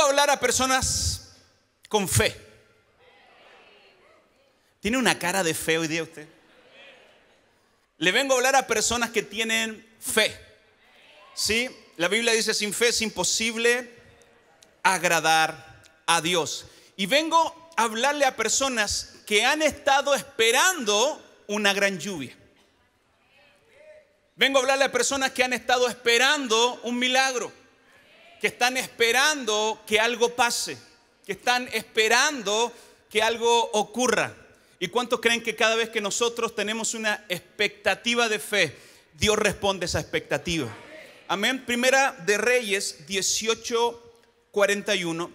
a hablar a personas con fe. ¿Tiene una cara de fe hoy día usted? Le vengo a hablar a personas que tienen fe. ¿Sí? La Biblia dice, sin fe es imposible agradar a Dios. Y vengo a hablarle a personas que han estado esperando una gran lluvia. Vengo a hablarle a personas que han estado esperando un milagro que están esperando que algo pase, que están esperando que algo ocurra. ¿Y cuántos creen que cada vez que nosotros tenemos una expectativa de fe, Dios responde a esa expectativa? Amén. Primera de Reyes 18:41,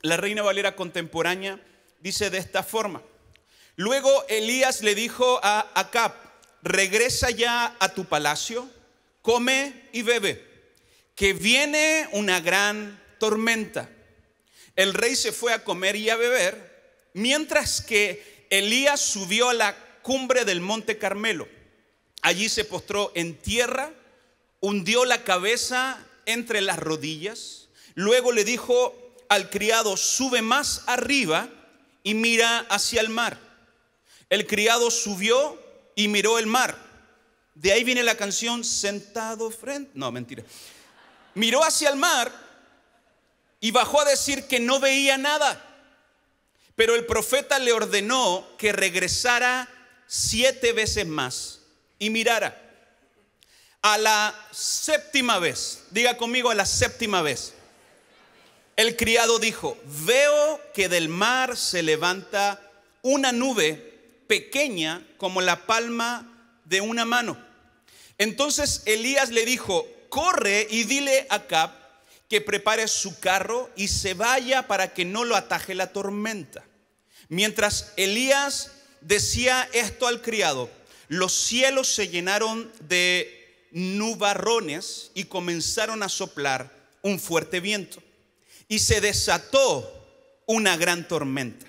la Reina Valera contemporánea dice de esta forma. Luego Elías le dijo a Acab, regresa ya a tu palacio, come y bebe que viene una gran tormenta. El rey se fue a comer y a beber, mientras que Elías subió a la cumbre del monte Carmelo. Allí se postró en tierra, hundió la cabeza entre las rodillas, luego le dijo al criado, sube más arriba y mira hacia el mar. El criado subió y miró el mar. De ahí viene la canción sentado frente. No, mentira miró hacia el mar y bajó a decir que no veía nada. Pero el profeta le ordenó que regresara siete veces más y mirara. A la séptima vez, diga conmigo a la séptima vez, el criado dijo, veo que del mar se levanta una nube pequeña como la palma de una mano. Entonces Elías le dijo, corre y dile a Acab que prepare su carro y se vaya para que no lo ataje la tormenta. Mientras Elías decía esto al criado, los cielos se llenaron de nubarrones y comenzaron a soplar un fuerte viento. Y se desató una gran tormenta.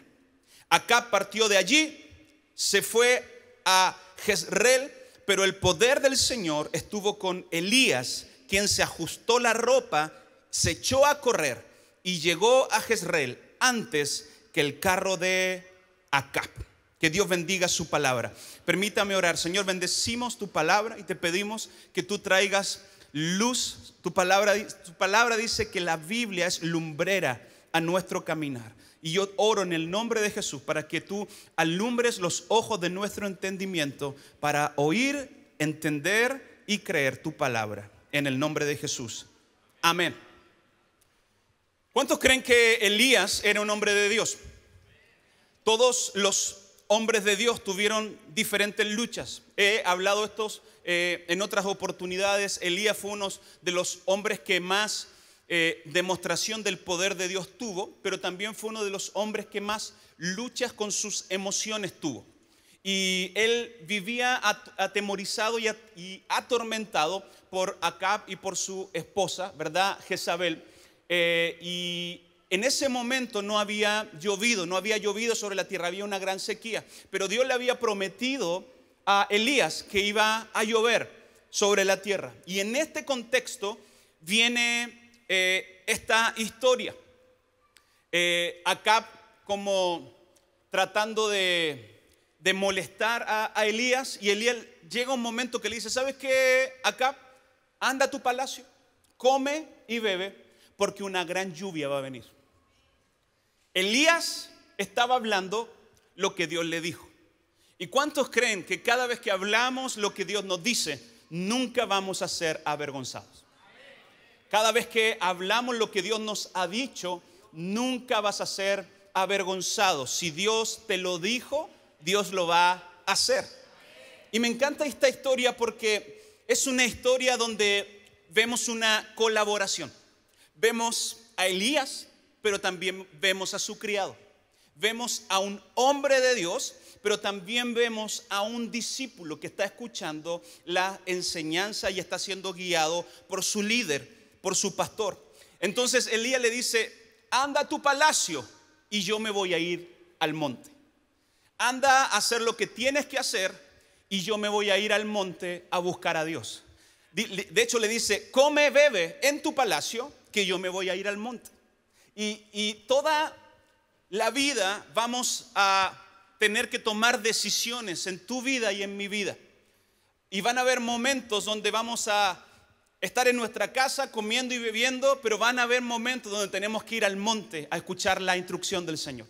Acá partió de allí, se fue a Jezreel, pero el poder del Señor estuvo con Elías quien se ajustó la ropa, se echó a correr y llegó a Jezreel antes que el carro de Acap. Que Dios bendiga su palabra. Permítame orar. Señor, bendecimos tu palabra y te pedimos que tú traigas luz. Tu palabra, tu palabra dice que la Biblia es lumbrera a nuestro caminar. Y yo oro en el nombre de Jesús para que tú alumbres los ojos de nuestro entendimiento para oír, entender y creer tu palabra en el nombre de Jesús. Amén. ¿Cuántos creen que Elías era un hombre de Dios? Todos los hombres de Dios tuvieron diferentes luchas. He hablado estos eh, en otras oportunidades. Elías fue uno de los hombres que más eh, demostración del poder de Dios tuvo, pero también fue uno de los hombres que más luchas con sus emociones tuvo. Y él vivía atemorizado y atormentado por Acab y por su esposa, ¿verdad? Jezabel. Eh, y en ese momento no había llovido, no había llovido sobre la tierra, había una gran sequía. Pero Dios le había prometido a Elías que iba a llover sobre la tierra. Y en este contexto viene eh, esta historia. Eh, Acab como tratando de de molestar a, Elías y Elías llega un momento que le dice, ¿sabes qué, Acá Anda a tu palacio, come y bebe, porque una gran lluvia va a venir. Elías estaba hablando lo que Dios le dijo. ¿Y cuántos creen que cada vez que hablamos lo que Dios nos dice, nunca vamos a ser avergonzados? Cada vez que hablamos lo que Dios nos ha dicho, nunca vas a ser avergonzado. Si Dios te lo dijo, Dios lo va a hacer. Y me encanta esta historia porque es una historia donde vemos una colaboración. Vemos a Elías, pero también vemos a su criado. Vemos a un hombre de Dios, pero también vemos a un discípulo que está escuchando la enseñanza y está siendo guiado por su líder, por su pastor. Entonces Elías le dice, anda a tu palacio y yo me voy a ir al monte anda a hacer lo que tienes que hacer y yo me voy a ir al monte a buscar a Dios. De hecho le dice, come, bebe en tu palacio, que yo me voy a ir al monte. Y, toda la vida vamos a tener que tomar decisiones en tu vida y en mi vida. Y van a haber momentos donde vamos a estar en nuestra casa comiendo y bebiendo, pero van a haber momentos donde tenemos que ir al monte a escuchar la instrucción del Señor.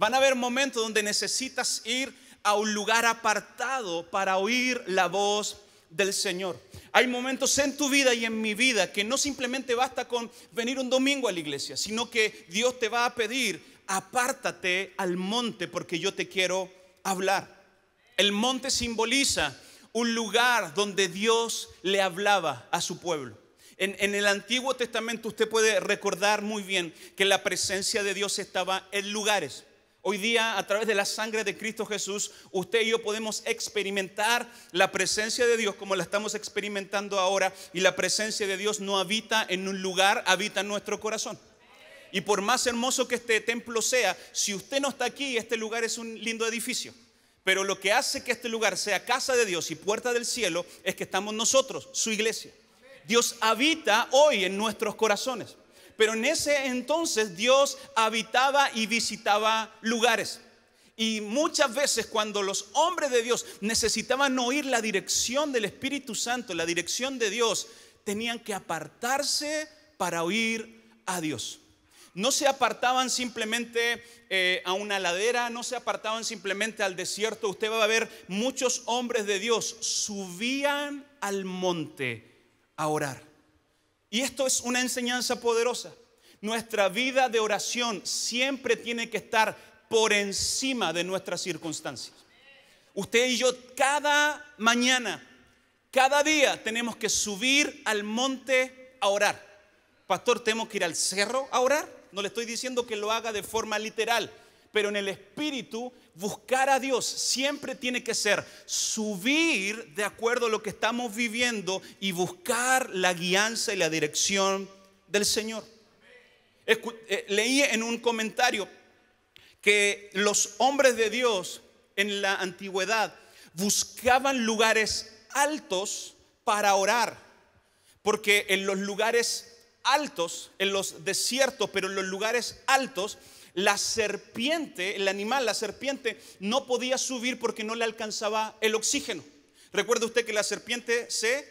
Van a haber momentos donde necesitas ir a un lugar apartado para oír la voz del Señor. Hay momentos en tu vida y en mi vida que no simplemente basta con venir un domingo a la iglesia, sino que Dios te va a pedir, apártate al monte porque yo te quiero hablar. El monte simboliza un lugar donde Dios le hablaba a su pueblo. En, el Antiguo Testamento usted puede recordar muy bien que la presencia de Dios estaba en lugares. Hoy día, a través de la sangre de Cristo Jesús, usted y yo podemos experimentar la presencia de Dios como la estamos experimentando ahora. Y la presencia de Dios no habita en un lugar, habita en nuestro corazón. Y por más hermoso que este templo sea, si usted no está aquí, este lugar es un lindo edificio. Pero lo que hace que este lugar sea casa de Dios y puerta del cielo es que estamos nosotros, su iglesia. Dios habita hoy en nuestros corazones. Pero en ese entonces Dios habitaba y visitaba lugares. Y muchas veces cuando los hombres de Dios necesitaban oír la dirección del Espíritu Santo, la dirección de Dios, tenían que apartarse para oír a Dios. No se apartaban simplemente eh, a una ladera, no se apartaban simplemente al desierto. Usted va a ver muchos hombres de Dios subían al monte a orar. Y esto es una enseñanza poderosa. Nuestra vida de oración siempre tiene que estar por encima de nuestras circunstancias. Usted y yo cada mañana, cada día tenemos que subir al monte a orar. Pastor, tenemos que ir al cerro a orar. No le estoy diciendo que lo haga de forma literal, pero en el espíritu buscar a Dios siempre tiene que ser subir de acuerdo a lo que estamos viviendo y buscar la guianza y la dirección del Señor. Eh, leí en un comentario que los hombres de Dios en la antigüedad buscaban lugares altos para orar, porque en los lugares altos, en los desiertos, pero en los lugares altos, la serpiente, el animal, la serpiente, no podía subir porque no le alcanzaba el oxígeno. Recuerde usted que la serpiente se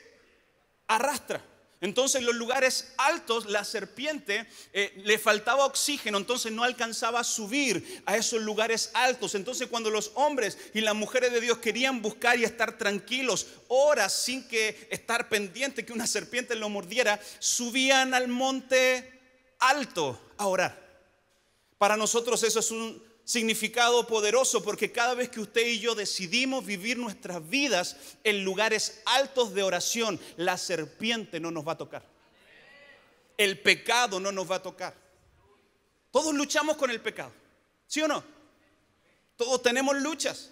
arrastra. Entonces en los lugares altos la serpiente eh, le faltaba oxígeno, entonces no alcanzaba a subir a esos lugares altos. Entonces cuando los hombres y las mujeres de Dios querían buscar y estar tranquilos horas sin que estar pendiente que una serpiente lo mordiera, subían al monte alto a orar. Para nosotros eso es un significado poderoso porque cada vez que usted y yo decidimos vivir nuestras vidas en lugares altos de oración, la serpiente no nos va a tocar. El pecado no nos va a tocar. Todos luchamos con el pecado, ¿sí o no? Todos tenemos luchas.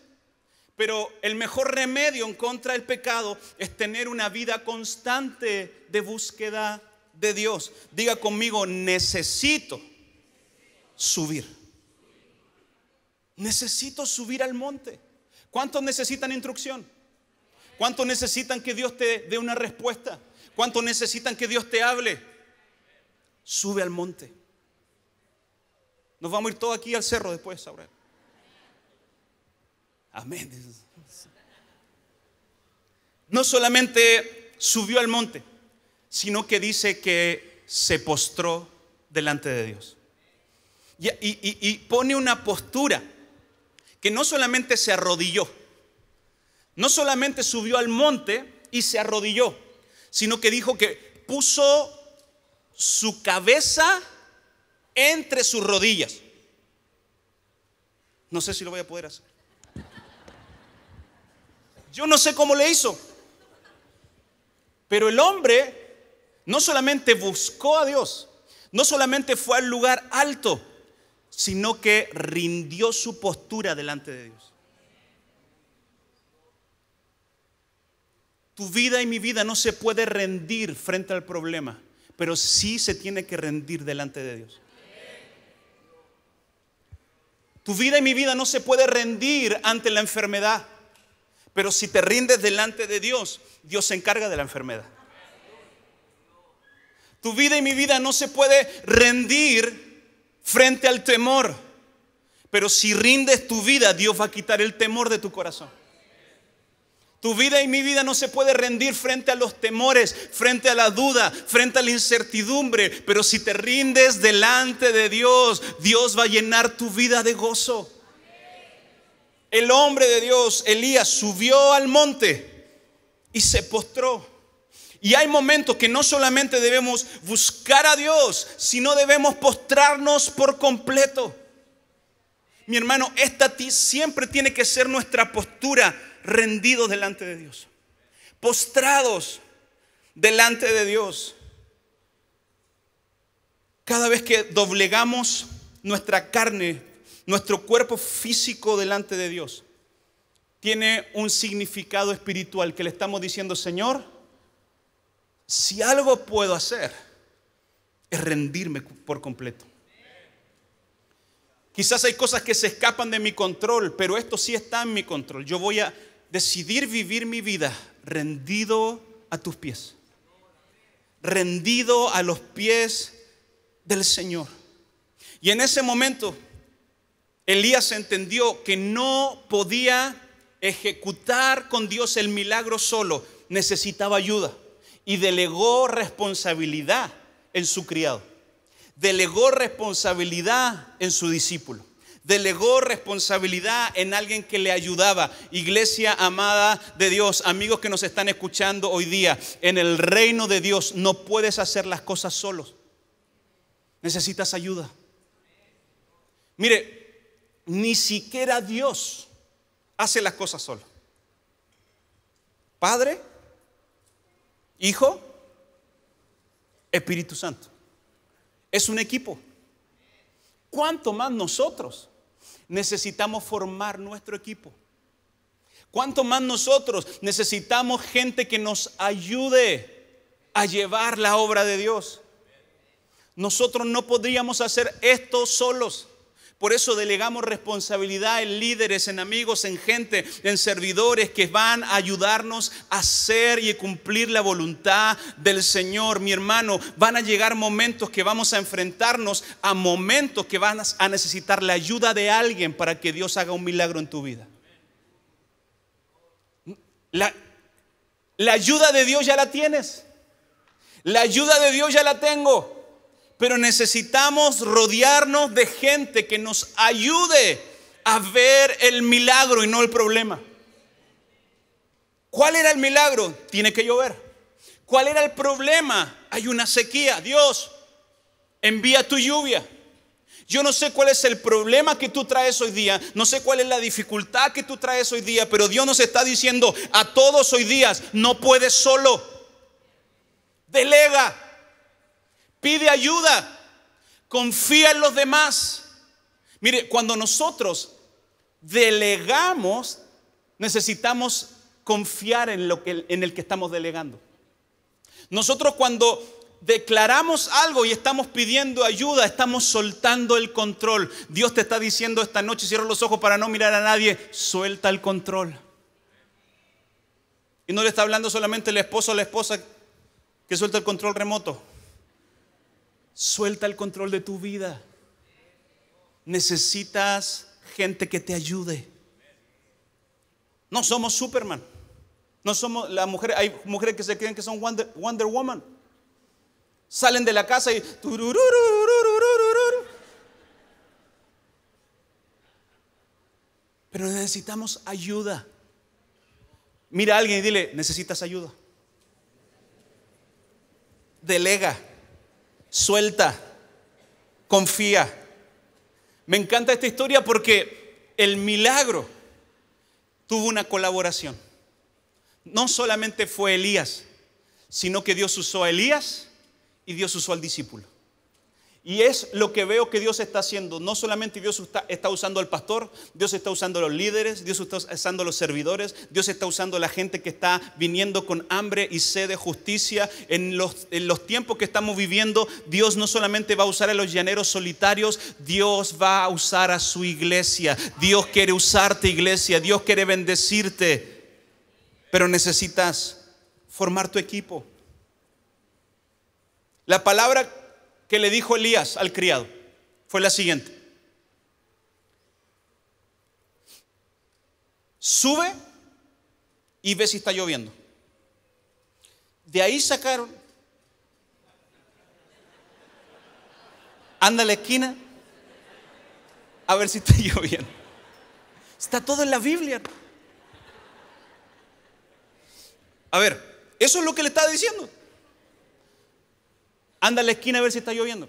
Pero el mejor remedio en contra del pecado es tener una vida constante de búsqueda de Dios. Diga conmigo, necesito subir. Necesito subir al monte. ¿Cuántos necesitan instrucción? ¿Cuántos necesitan que Dios te dé una respuesta? ¿Cuántos necesitan que Dios te hable? Sube al monte. Nos vamos a ir todos aquí al cerro después, ahora. Amén. No solamente subió al monte, sino que dice que se postró delante de Dios y, pone una postura que no solamente se arrodilló, no solamente subió al monte y se arrodilló, sino que dijo que puso su cabeza entre sus rodillas. No sé si lo voy a poder hacer. Yo no sé cómo le hizo. Pero el hombre no solamente buscó a Dios, no solamente fue al lugar alto, sino que rindió su postura delante de Dios. Tu vida y mi vida no se puede rendir frente al problema, pero sí se tiene que rendir delante de Dios. Tu vida y mi vida no se puede rendir ante la enfermedad, pero si te rindes delante de Dios, Dios se encarga de la enfermedad. Tu vida y mi vida no se puede rendir frente al temor. Pero si rindes tu vida, Dios va a quitar el temor de tu corazón. Tu vida y mi vida no se puede rendir frente a los temores, frente a la duda, frente a la incertidumbre. Pero si te rindes delante de Dios, Dios va a llenar tu vida de gozo. El hombre de Dios, Elías, subió al monte y se postró. Y hay momentos que no solamente debemos buscar a Dios, sino debemos postrarnos por completo. Mi hermano, esta siempre tiene que ser nuestra postura, rendidos delante de Dios, postrados delante de Dios. Cada vez que doblegamos nuestra carne, nuestro cuerpo físico delante de Dios, tiene un significado espiritual que le estamos diciendo, Señor, si algo puedo hacer, es rendirme por completo. Quizás hay cosas que se escapan de mi control, pero esto sí está en mi control. Yo voy a decidir vivir mi vida rendido a tus pies, rendido a los pies del Señor. Y en ese momento, Elías entendió que no podía ejecutar con Dios el milagro solo, necesitaba ayuda y delegó responsabilidad en su criado, delegó responsabilidad en su discípulo, delegó responsabilidad en alguien que le ayudaba. Iglesia amada de Dios, amigos que nos están escuchando hoy día, en el reino de Dios no puedes hacer las cosas solos, necesitas ayuda. Mire, ni siquiera Dios hace las cosas solo. Padre, Hijo, Espíritu Santo. Es un equipo. ¿Cuánto más nosotros necesitamos formar nuestro equipo? ¿Cuánto más nosotros necesitamos gente que nos ayude a llevar la obra de Dios? Nosotros no podríamos hacer esto solos. Por eso delegamos responsabilidad en líderes, en amigos, en gente, en servidores que van a ayudarnos a hacer y cumplir la voluntad del Señor. Mi hermano, van a llegar momentos que vamos a enfrentarnos a momentos que van a necesitar la ayuda de alguien para que Dios haga un milagro en tu vida. La, la ayuda de Dios ya la tienes. La ayuda de Dios ya la tengo pero necesitamos rodearnos de gente que nos ayude a ver el milagro y no el problema. ¿Cuál era el milagro? Tiene que llover. ¿Cuál era el problema? Hay una sequía. Dios, envía tu lluvia. Yo no sé cuál es el problema que tú traes hoy día, no sé cuál es la dificultad que tú traes hoy día, pero Dios nos está diciendo a todos hoy día, no puedes solo. Delega, Pide ayuda. Confía en los demás. Mire, cuando nosotros delegamos, necesitamos confiar en, lo que, en el que estamos delegando. Nosotros cuando declaramos algo y estamos pidiendo ayuda, estamos soltando el control. Dios te está diciendo esta noche, cierra los ojos para no mirar a nadie, suelta el control. Y no le está hablando solamente el esposo o la esposa que suelta el control remoto. Suelta el control de tu vida. Necesitas gente que te ayude. No somos Superman. No somos la mujer, hay mujeres que se creen que son Wonder, Wonder Woman. Salen de la casa y Pero necesitamos ayuda. Mira a alguien y dile, necesitas ayuda. Delega suelta, confía. Me encanta esta historia porque el milagro tuvo una colaboración. No solamente fue Elías, sino que Dios usó a Elías y Dios usó al discípulo. Y es lo que veo que Dios está haciendo. No solamente Dios está, usando al pastor, Dios está usando a los líderes, Dios está usando a los servidores, Dios está usando a la gente que está viniendo con hambre y sed de justicia. En los, en los tiempos que estamos viviendo, Dios no solamente va a usar a los llaneros solitarios, Dios va a usar a su iglesia. Dios quiere usarte iglesia, Dios quiere bendecirte. Pero necesitas formar tu equipo. La palabra que le dijo Elías al criado fue la siguiente. Sube y ve si está lloviendo. De ahí sacaron. Anda a la esquina a ver si está lloviendo. Está todo en la Biblia. A ver, eso es lo que le estaba diciendo. Anda a la esquina a ver si está lloviendo.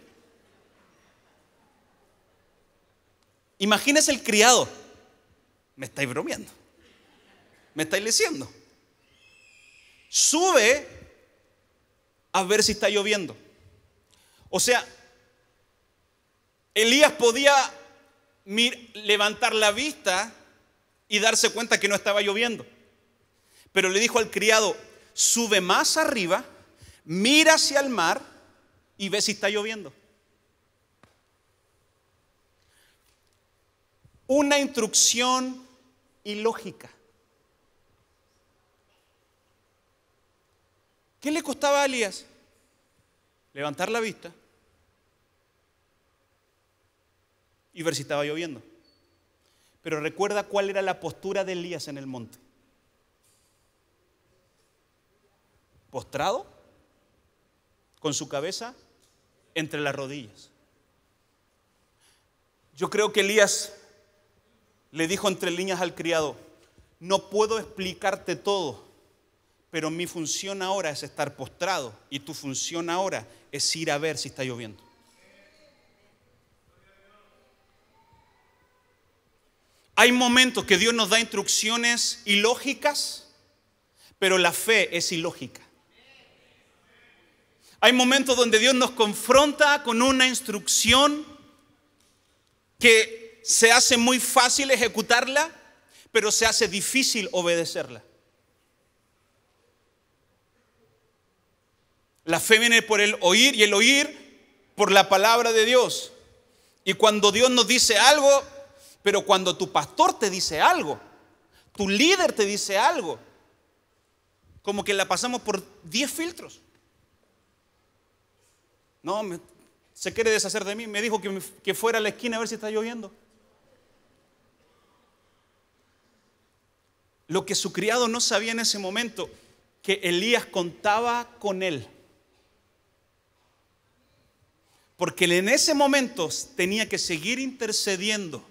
Imagínese el criado. Me estáis bromeando. Me estáis leciendo. Sube a ver si está lloviendo. O sea, Elías podía levantar la vista y darse cuenta que no estaba lloviendo. Pero le dijo al criado, sube más arriba, mira hacia el mar y ve si está lloviendo. Una instrucción ilógica. ¿Qué le costaba a Elías? Levantar la vista y ver si estaba lloviendo. Pero recuerda cuál era la postura de Elías en el monte. Postrado, con su cabeza entre las rodillas. Yo creo que Elías le dijo entre líneas al criado, no puedo explicarte todo, pero mi función ahora es estar postrado y tu función ahora es ir a ver si está lloviendo. Hay momentos que Dios nos da instrucciones ilógicas, pero la fe es ilógica. Hay momentos donde Dios nos confronta con una instrucción que se hace muy fácil ejecutarla, pero se hace difícil obedecerla. La fe viene por el oír y el oír por la palabra de Dios. Y cuando Dios nos dice algo, pero cuando tu pastor te dice algo, tu líder te dice algo, como que la pasamos por 10 filtros. No, se quiere deshacer de mí. Me dijo que, que fuera a la esquina a ver si está lloviendo. Lo que su criado no sabía en ese momento, que Elías contaba con él. Porque en ese momento tenía que seguir intercediendo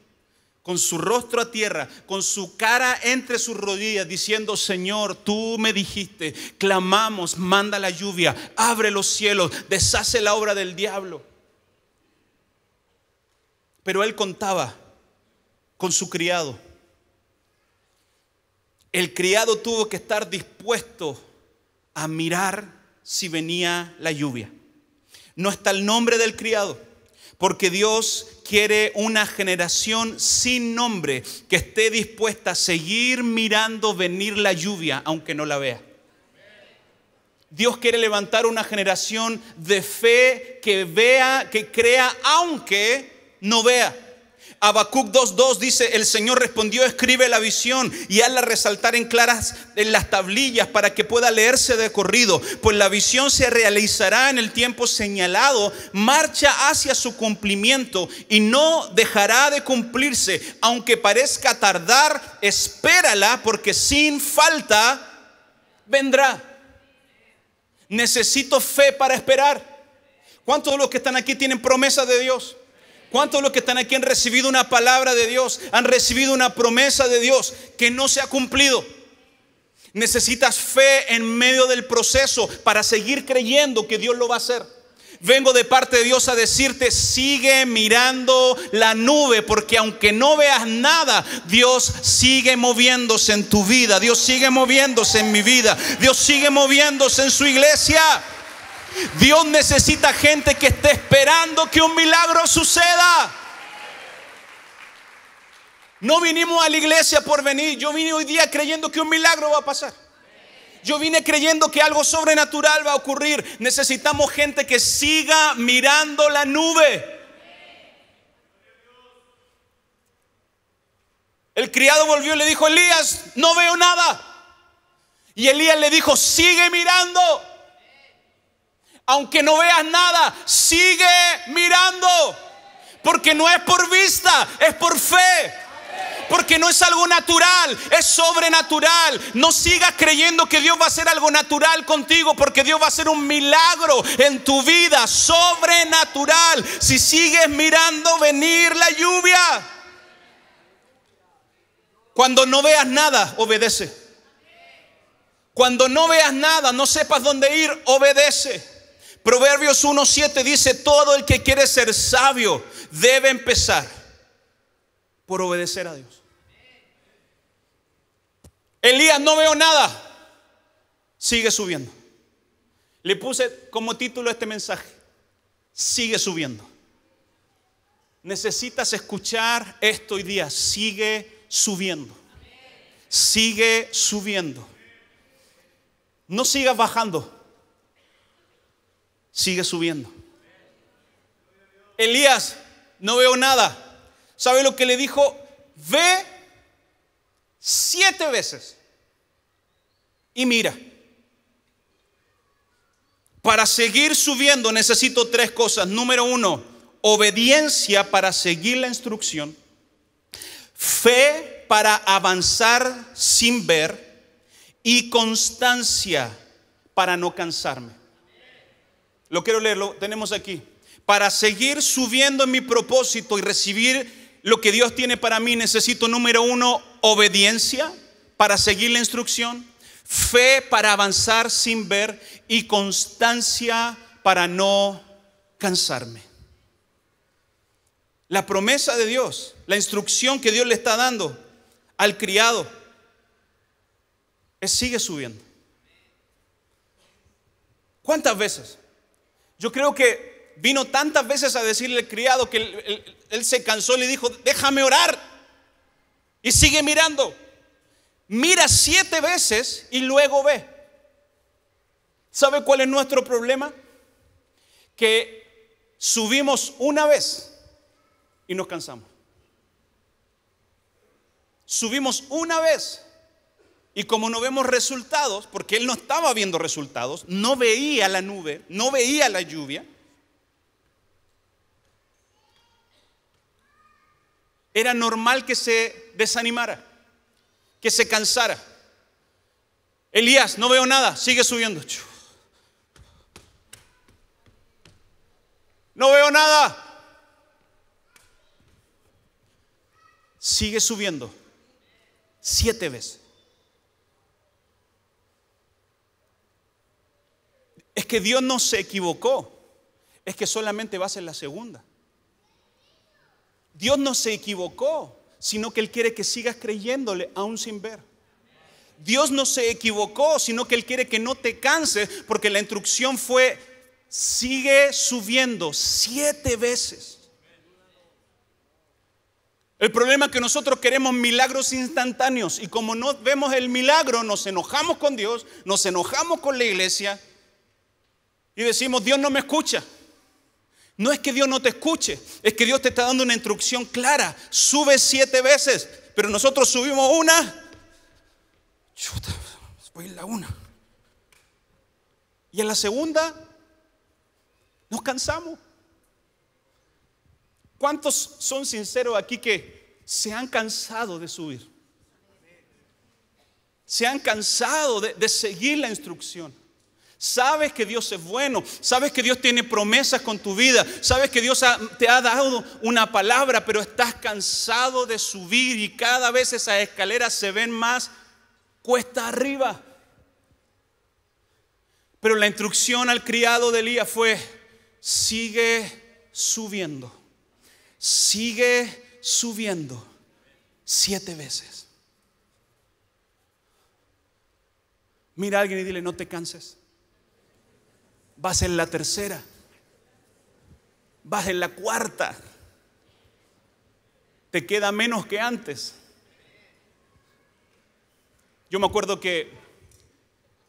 con su rostro a tierra, con su cara entre sus rodillas, diciendo, Señor, tú me dijiste, clamamos, manda la lluvia, abre los cielos, deshace la obra del diablo. Pero él contaba con su criado. El criado tuvo que estar dispuesto a mirar si venía la lluvia. No está el nombre del criado porque Dios quiere una generación sin nombre que esté dispuesta a seguir mirando venir la lluvia aunque no la vea. Dios quiere levantar una generación de fe que vea, que crea aunque no vea. Habacuc 2.2 dice, el Señor respondió, escribe la visión y hazla resaltar en claras en las tablillas para que pueda leerse de corrido, pues la visión se realizará en el tiempo señalado, marcha hacia su cumplimiento y no dejará de cumplirse, aunque parezca tardar, espérala porque sin falta vendrá. Necesito fe para esperar. ¿Cuántos de los que están aquí tienen promesa de Dios? ¿Cuántos de los que están aquí han recibido una palabra de Dios? Han recibido una promesa de Dios que no se ha cumplido. Necesitas fe en medio del proceso para seguir creyendo que Dios lo va a hacer. Vengo de parte de Dios a decirte, sigue mirando la nube, porque aunque no veas nada, Dios sigue moviéndose en tu vida, Dios sigue moviéndose en mi vida, Dios sigue moviéndose en su iglesia. Dios necesita gente que esté esperando que un milagro suceda. No vinimos a la iglesia por venir. Yo vine hoy día creyendo que un milagro va a pasar. Yo vine creyendo que algo sobrenatural va a ocurrir. Necesitamos gente que siga mirando la nube. El criado volvió y le dijo, Elías, no veo nada. Y Elías le dijo, sigue mirando. Aunque no veas nada, sigue mirando. Porque no es por vista, es por fe porque no es algo natural, es sobrenatural. No sigas creyendo que Dios va a hacer algo natural contigo, porque Dios va a hacer un milagro en tu vida, sobrenatural, si sigues mirando venir la lluvia. Cuando no veas nada, obedece. Cuando no veas nada, no sepas dónde ir, obedece. Proverbios 1.7 dice, todo el que quiere ser sabio debe empezar por obedecer a Dios. Elías, no veo nada. Sigue subiendo. Le puse como título este mensaje. Sigue subiendo. Necesitas escuchar esto hoy día. Sigue subiendo. Sigue subiendo. No sigas bajando sigue subiendo. Elías, no veo nada. ¿Sabe lo que le dijo? Ve siete veces y mira. Para seguir subiendo necesito tres cosas. Número uno, obediencia para seguir la instrucción. Fe para avanzar sin ver. Y constancia para no cansarme. Lo quiero leer, lo tenemos aquí. Para seguir subiendo en mi propósito y recibir lo que Dios tiene para mí, necesito, número uno, obediencia para seguir la instrucción, fe para avanzar sin ver y constancia para no cansarme. La promesa de Dios, la instrucción que Dios le está dando al criado, es sigue subiendo. ¿Cuántas veces? Yo creo que vino tantas veces a decirle al criado que él, se cansó y le dijo, déjame orar. Y sigue mirando. Mira siete veces y luego ve. ¿Sabe cuál es nuestro problema? Que subimos una vez y nos cansamos. Subimos una vez y como no vemos resultados, porque él no estaba viendo resultados, no veía la nube, no veía la lluvia, era normal que se desanimara, que se cansara. Elías, no veo nada, sigue subiendo. No veo nada. Sigue subiendo. Siete veces. es que Dios no se equivocó, es que solamente vas a la segunda. Dios no se equivocó, sino que Él quiere que sigas creyéndole aún sin ver. Dios no se equivocó, sino que Él quiere que no te canses, porque la instrucción fue, sigue subiendo siete veces. El problema es que nosotros queremos milagros instantáneos y como no vemos el milagro, nos enojamos con Dios, nos enojamos con la iglesia y decimos, Dios no me escucha. No es que Dios no te escuche, es que Dios te está dando una instrucción clara. Sube siete veces, pero nosotros subimos una. Chuta, voy la una. Y en la segunda nos cansamos. ¿Cuántos son sinceros aquí que se han cansado de subir? Se han cansado de, de seguir la instrucción. Sabes que Dios es bueno, sabes que Dios tiene promesas con tu vida, sabes que Dios te ha dado una palabra, pero estás cansado de subir y cada vez esas escaleras se ven más cuesta arriba. Pero la instrucción al criado de Elías fue, sigue subiendo, sigue subiendo siete veces. Mira a alguien y dile, no te canses vas en la tercera, vas en la cuarta, te queda menos que antes. Yo me acuerdo que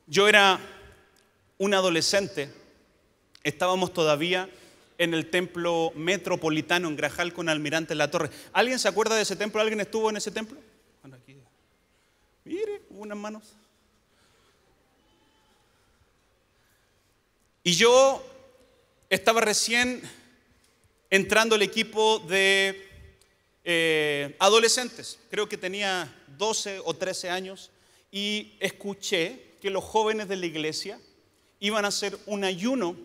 yo era un adolescente, estábamos todavía en el templo metropolitano en Grajal con Almirante La Torre. ¿Alguien se acuerda de ese templo? ¿Alguien estuvo en ese templo? Mire, unas manos. Y yo estaba recién entrando al equipo de eh, adolescentes, creo que tenía 12 o 13 años, y escuché que los jóvenes de la iglesia iban a hacer un ayuno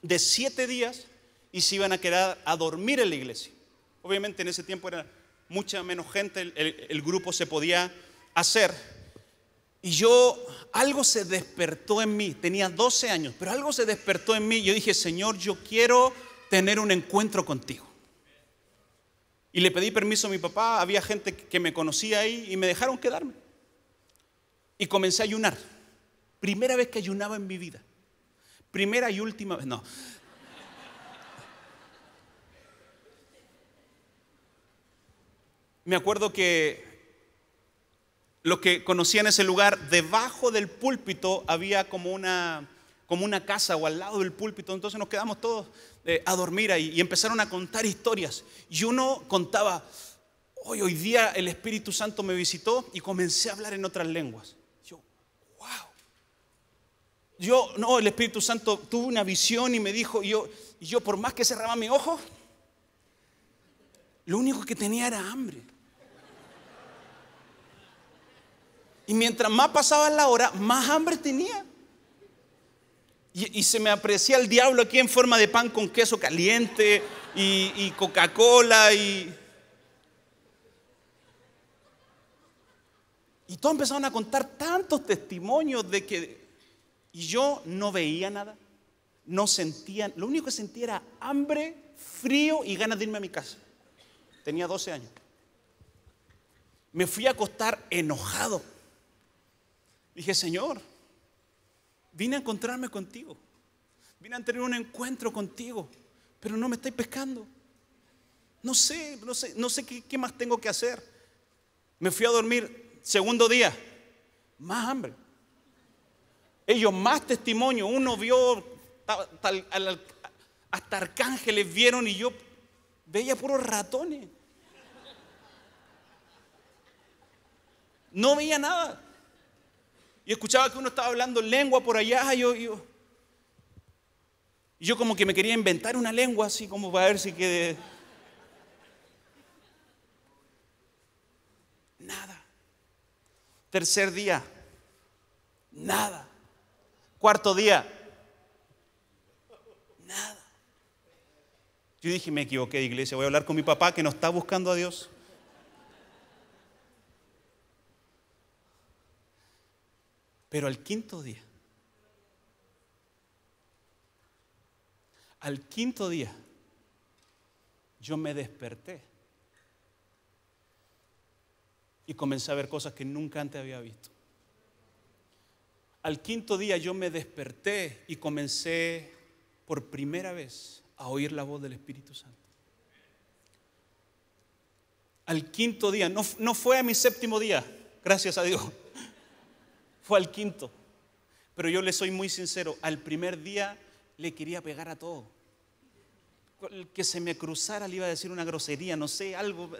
de siete días y se iban a quedar a dormir en la iglesia. Obviamente en ese tiempo era mucha menos gente, el grupo se podía hacer, y yo, algo se despertó en mí, tenía 12 años, pero algo se despertó en mí. Yo dije, Señor, yo quiero tener un encuentro contigo. Y le pedí permiso a mi papá, había gente que me conocía ahí y me dejaron quedarme. Y comencé a ayunar. Primera vez que ayunaba en mi vida. Primera y última vez, no. Me acuerdo que los que conocían ese lugar, debajo del púlpito había como una, como una casa o al lado del púlpito. Entonces nos quedamos todos eh, a dormir ahí y empezaron a contar historias. Y uno contaba, hoy, hoy día el Espíritu Santo me visitó y comencé a hablar en otras lenguas. Yo, wow. Yo, no, el Espíritu Santo tuvo una visión y me dijo, yo, y yo por más que cerraba mi ojo, lo único que tenía era hambre. Y mientras más pasaba la hora, más hambre tenía. Y, se me aprecia el diablo aquí en forma de pan con queso caliente y, Coca-Cola y... Y todos empezaron a contar tantos testimonios de que... Y yo no veía nada, no sentía, lo único que sentía era hambre, frío y ganas de irme a mi casa. Tenía 12 años. Me fui a acostar enojado Dije, Señor, vine a encontrarme contigo. Vine a tener un encuentro contigo, pero no me estoy pescando. No sé, no sé, no sé qué, más tengo que hacer. Me fui a dormir, segundo día, más hambre. Ellos más testimonio, uno vio hasta arcángeles vieron y yo veía puros ratones. No veía nada. Y escuchaba que uno estaba hablando lengua por allá. Y yo, yo, y yo como que me quería inventar una lengua así como para ver si quede... Nada. Tercer día, nada. Cuarto día, nada. Yo dije, me equivoqué de iglesia, voy a hablar con mi papá que no está buscando a Dios. Pero al quinto día, al quinto día, yo me desperté y comencé a ver cosas que nunca antes había visto. Al quinto día yo me desperté y comencé por primera vez a oír la voz del Espíritu Santo. Al quinto día, no, no fue a mi séptimo día, gracias a Dios, fue al quinto. Pero yo le soy muy sincero, al primer día le quería pegar a todo. El que se me cruzara le iba a decir una grosería, no sé, algo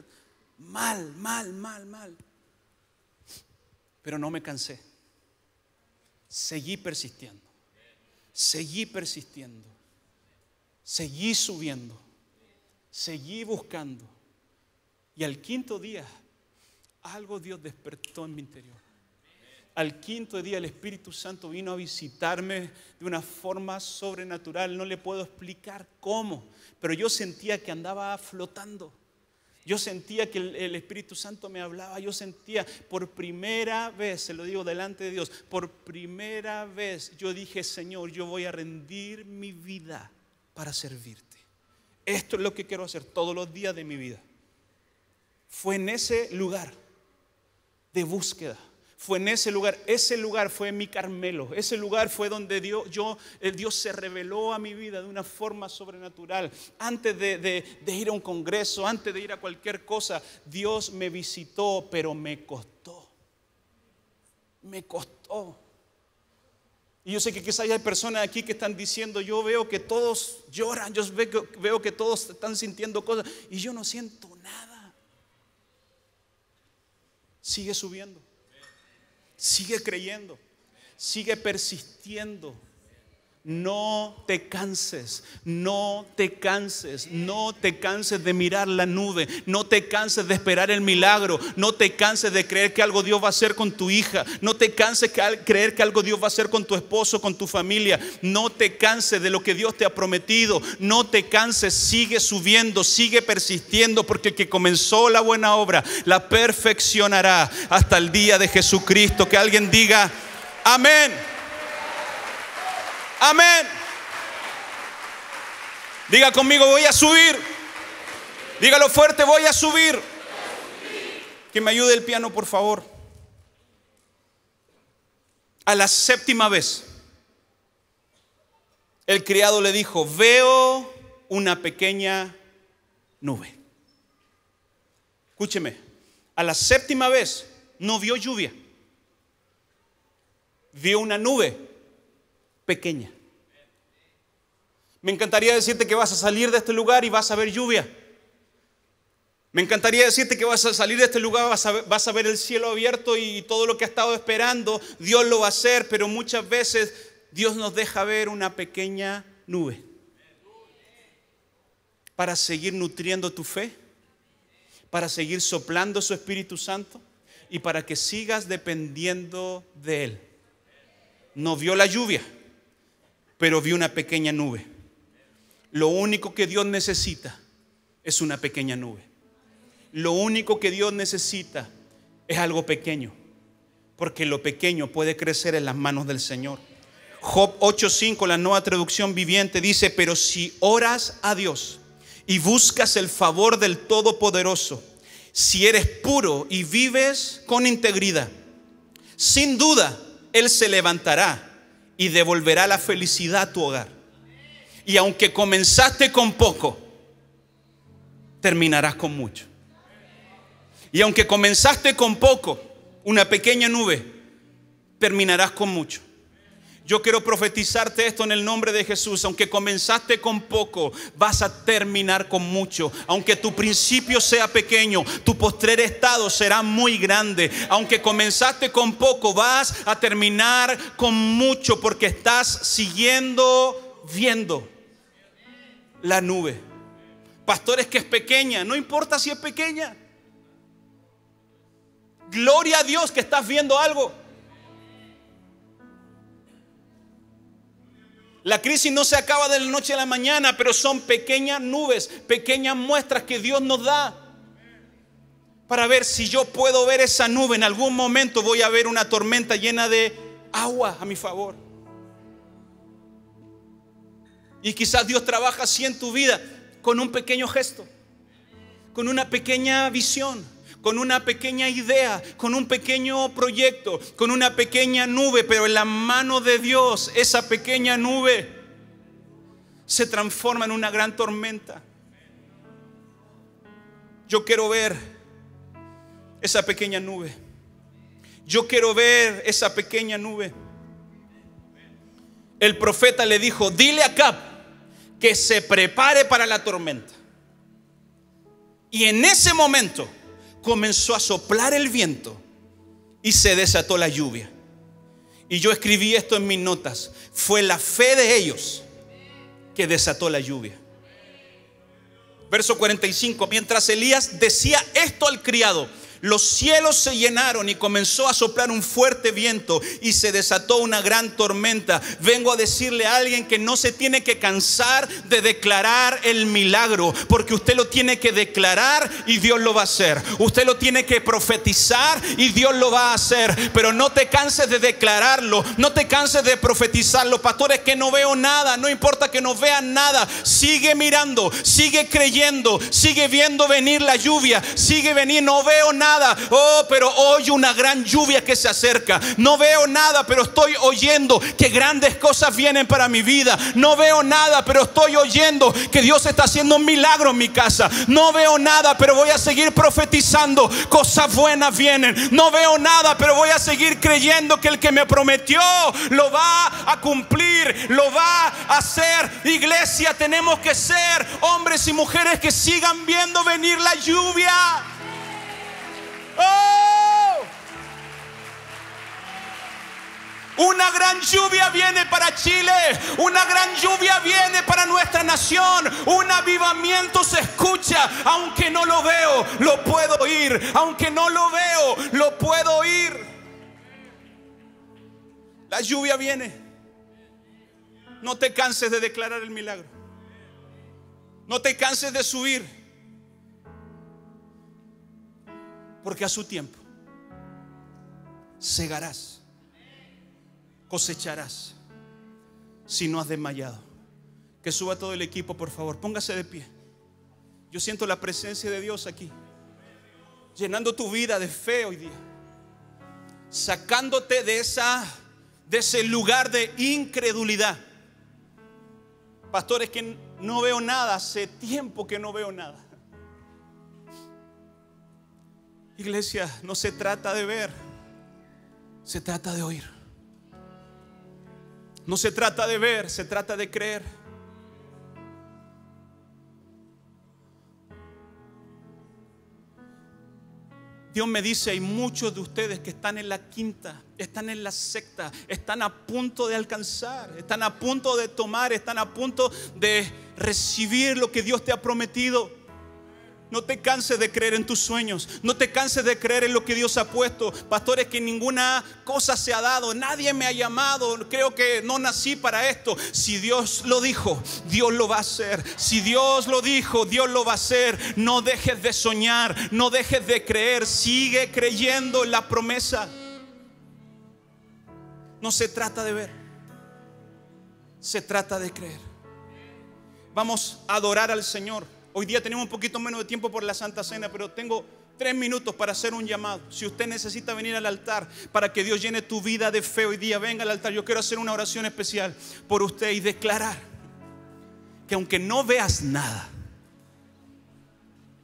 mal, mal, mal, mal. Pero no me cansé. Seguí persistiendo. Seguí persistiendo. Seguí subiendo. Seguí buscando. Y al quinto día, algo Dios despertó en mi interior al quinto día el Espíritu Santo vino a visitarme de una forma sobrenatural. No le puedo explicar cómo, pero yo sentía que andaba flotando. Yo sentía que el, Espíritu Santo me hablaba, yo sentía por primera vez, se lo digo delante de Dios, por primera vez yo dije, Señor, yo voy a rendir mi vida para servirte. Esto es lo que quiero hacer todos los días de mi vida. Fue en ese lugar de búsqueda fue en ese lugar, ese lugar fue mi Carmelo, ese lugar fue donde Dios, yo, eh, Dios se reveló a mi vida de una forma sobrenatural. Antes de, de ir a un congreso, antes de ir a cualquier cosa, Dios me visitó, pero me costó. Me costó. Y yo sé que quizás hay personas aquí que están diciendo, yo veo que todos lloran, yo veo que todos están sintiendo cosas y yo no siento nada. Sigue subiendo. Sigue creyendo, sigue persistiendo, no te canses, no te canses, no te canses de mirar la nube, no te canses de esperar el milagro, no te canses de creer que algo Dios va a hacer con tu hija, no te canses de creer que algo Dios va a hacer con tu esposo, con tu familia, no te canses de lo que Dios te ha prometido, no te canses, sigue subiendo, sigue persistiendo, porque el que comenzó la buena obra la perfeccionará hasta el día de Jesucristo. Que alguien diga, amén. Amén. Diga conmigo, voy a subir. Dígalo fuerte, voy a subir. Que me ayude el piano, por favor. A la séptima vez, el criado le dijo, veo una pequeña nube. Escúcheme, a la séptima vez no vio lluvia, vio una nube pequeña. Me encantaría decirte que vas a salir de este lugar y vas a ver lluvia. Me encantaría decirte que vas a salir de este lugar, vas a, ver, el cielo abierto y todo lo que has estado esperando, Dios lo va a hacer, pero muchas veces Dios nos deja ver una pequeña nube para seguir nutriendo tu fe, para seguir soplando su Espíritu Santo y para que sigas dependiendo de Él. No vio la lluvia, pero vio una pequeña nube. Lo único que Dios necesita es una pequeña nube. Lo único que Dios necesita es algo pequeño. Porque lo pequeño puede crecer en las manos del Señor. Job 8.5, la nueva traducción viviente, dice, pero si oras a Dios y buscas el favor del Todopoderoso, si eres puro y vives con integridad, sin duda Él se levantará y devolverá la felicidad a tu hogar y aunque comenzaste con poco, terminarás con mucho. Y aunque comenzaste con poco, una pequeña nube, terminarás con mucho. Yo quiero profetizarte esto en el nombre de Jesús. Aunque comenzaste con poco, vas a terminar con mucho. Aunque tu principio sea pequeño, tu postrer estado será muy grande. Aunque comenzaste con poco, vas a terminar con mucho porque estás siguiendo viendo la nube. Pastores que es pequeña, no importa si es pequeña. Gloria a Dios que estás viendo algo. La crisis no se acaba de la noche a la mañana, pero son pequeñas nubes, pequeñas muestras que Dios nos da para ver si yo puedo ver esa nube. En algún momento voy a ver una tormenta llena de agua a mi favor. Y quizás Dios trabaja así en tu vida, con un pequeño gesto, con una pequeña visión, con una pequeña idea, con un pequeño proyecto, con una pequeña nube, pero en la mano de Dios esa pequeña nube se transforma en una gran tormenta. Yo quiero ver esa pequeña nube. Yo quiero ver esa pequeña nube. El profeta le dijo, dile a Cap que se prepare para la tormenta. Y en ese momento comenzó a soplar el viento y se desató la lluvia. Y yo escribí esto en mis notas. Fue la fe de ellos que desató la lluvia. Verso 45. Mientras Elías decía esto al criado, los cielos se llenaron y comenzó a soplar un fuerte viento y se desató una gran tormenta. Vengo a decirle a alguien que no se tiene que cansar de declarar el milagro, porque usted lo tiene que declarar y Dios lo va a hacer. Usted lo tiene que profetizar y Dios lo va a hacer. Pero no te canses de declararlo, no te canses de profetizarlo. Pastores, que no veo nada, no importa que no vean nada, sigue mirando, sigue creyendo, sigue viendo venir la lluvia, sigue venir, no veo nada Oh, pero hoy una gran lluvia que se acerca. No veo nada, pero estoy oyendo que grandes cosas vienen para mi vida. No veo nada, pero estoy oyendo que Dios está haciendo un milagro en mi casa. No veo nada, pero voy a seguir profetizando. Cosas buenas vienen. No veo nada, pero voy a seguir creyendo que el que me prometió lo va a cumplir, lo va a hacer. Iglesia, tenemos que ser hombres y mujeres que sigan viendo venir la lluvia. ¡Oh! Una gran lluvia viene para Chile, una gran lluvia viene para nuestra nación, un avivamiento se escucha, aunque no lo veo, lo puedo oír, aunque no lo veo, lo puedo oír. La lluvia viene. No te canses de declarar el milagro. No te canses de subir. porque a su tiempo segarás, cosecharás, si no has desmayado. Que suba todo el equipo, por favor, póngase de pie. Yo siento la presencia de Dios aquí, llenando tu vida de fe hoy día, sacándote de esa de ese lugar de incredulidad. Pastores que no veo nada, hace tiempo que no veo nada. Iglesia, no se trata de ver, se trata de oír. No se trata de ver, se trata de creer. Dios me dice, hay muchos de ustedes que están en la quinta, están en la sexta, están a punto de alcanzar, están a punto de tomar, están a punto de recibir lo que Dios te ha prometido. No te canses de creer en tus sueños. No te canses de creer en lo que Dios ha puesto. Pastores, que ninguna cosa se ha dado. Nadie me ha llamado. Creo que no nací para esto. Si Dios lo dijo, Dios lo va a hacer. Si Dios lo dijo, Dios lo va a hacer. No dejes de soñar. No dejes de creer. Sigue creyendo en la promesa. No se trata de ver. Se trata de creer. Vamos a adorar al Señor. Hoy día tenemos un poquito menos de tiempo por la Santa Cena, pero tengo tres minutos para hacer un llamado. Si usted necesita venir al altar para que Dios llene tu vida de fe hoy día, venga al altar. Yo quiero hacer una oración especial por usted y declarar que aunque no veas nada,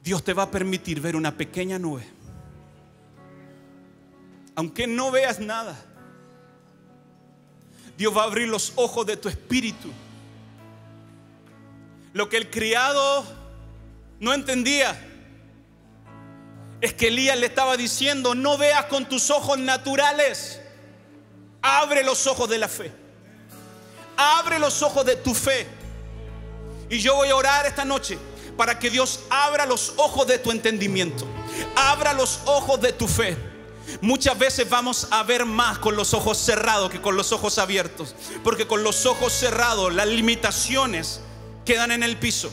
Dios te va a permitir ver una pequeña nube. Aunque no veas nada, Dios va a abrir los ojos de tu espíritu. Lo que el criado no entendía. Es que Elías le estaba diciendo, no veas con tus ojos naturales, abre los ojos de la fe, abre los ojos de tu fe. Y yo voy a orar esta noche para que Dios abra los ojos de tu entendimiento, abra los ojos de tu fe. Muchas veces vamos a ver más con los ojos cerrados que con los ojos abiertos, porque con los ojos cerrados las limitaciones quedan en el piso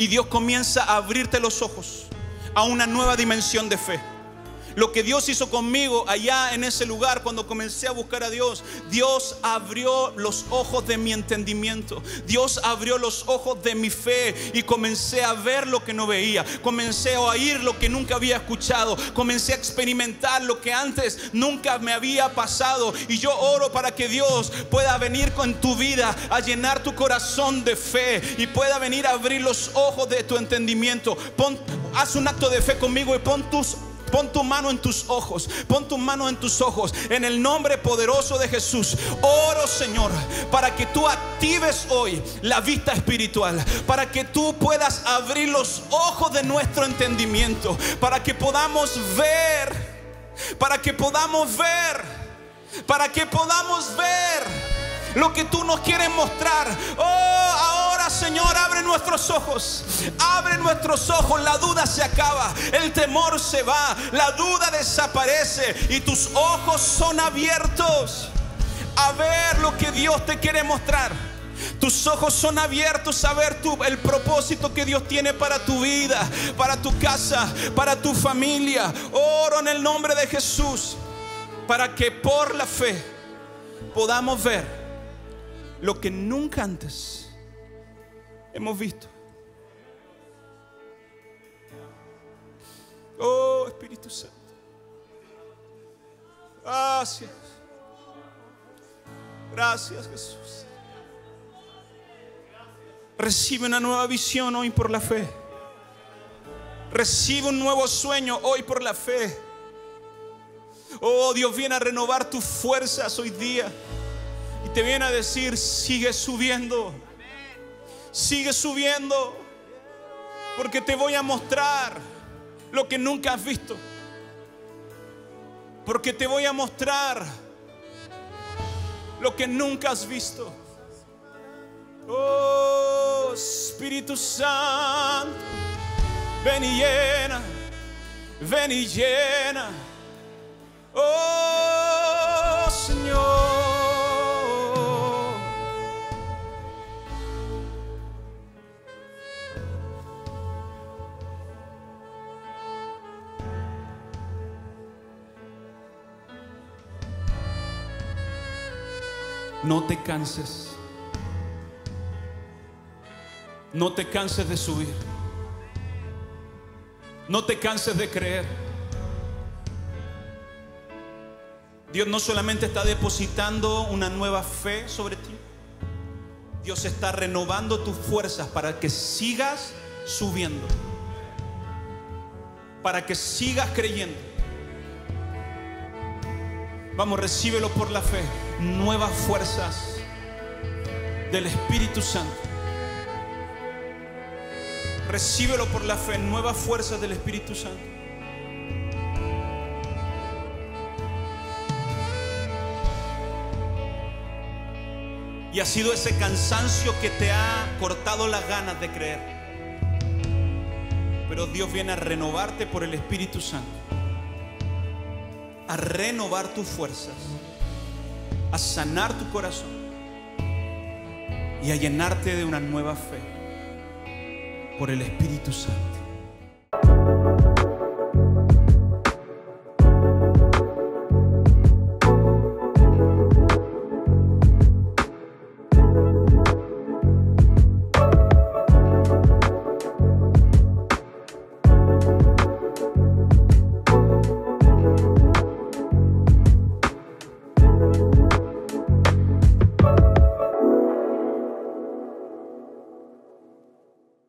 y Dios comienza a abrirte los ojos a una nueva dimensión de fe. Lo que Dios hizo conmigo allá en ese lugar cuando comencé a buscar a Dios, Dios abrió los ojos de mi entendimiento, Dios abrió los ojos de mi fe y comencé a ver lo que no veía, comencé a oír lo que nunca había escuchado, comencé a experimentar lo que antes nunca me había pasado y yo oro para que Dios pueda venir con tu vida a llenar tu corazón de fe y pueda venir a abrir los ojos de tu entendimiento. haz un acto de fe conmigo y pon tus ojos Pon tu mano en tus ojos. Pon tu mano en tus ojos. En el nombre poderoso de Jesús. Oro, Señor, para que tú actives hoy la vista espiritual. Para que tú puedas abrir los ojos de nuestro entendimiento. Para que podamos ver. Para que podamos ver. Para que podamos ver lo que tú nos quieres mostrar. Oh, ahora Señor, abre nuestros ojos. Abre nuestros ojos. La duda se acaba. El temor se va. La duda desaparece. Y tus ojos son abiertos a ver lo que Dios te quiere mostrar. Tus ojos son abiertos a ver el propósito que Dios tiene para tu vida, para tu casa, para tu familia. Oro en el nombre de Jesús para que por la fe podamos ver lo que nunca antes hemos visto. Oh Espíritu Santo. Gracias. Gracias Jesús. Recibe una nueva visión hoy por la fe. Recibe un nuevo sueño hoy por la fe. Oh, Dios viene a renovar tus fuerzas hoy día te viene a decir, sigue subiendo, sigue subiendo, porque te voy a mostrar lo que nunca has visto, porque te voy a mostrar lo que nunca has visto. Oh Espíritu Santo, ven y llena, ven y llena. Oh No te canses. No te canses de subir. No te canses de creer. Dios no solamente está depositando una nueva fe sobre ti, Dios está renovando tus fuerzas para que sigas subiendo, para que sigas creyendo. Vamos, recíbelo por la fe. Nuevas fuerzas del Espíritu Santo. Recíbelo por la fe. Nuevas fuerzas del Espíritu Santo. Y ha sido ese cansancio que te ha cortado las ganas de creer. Pero Dios viene a renovarte por el Espíritu Santo a renovar tus fuerzas, a sanar tu corazón y a llenarte de una nueva fe por el Espíritu Santo.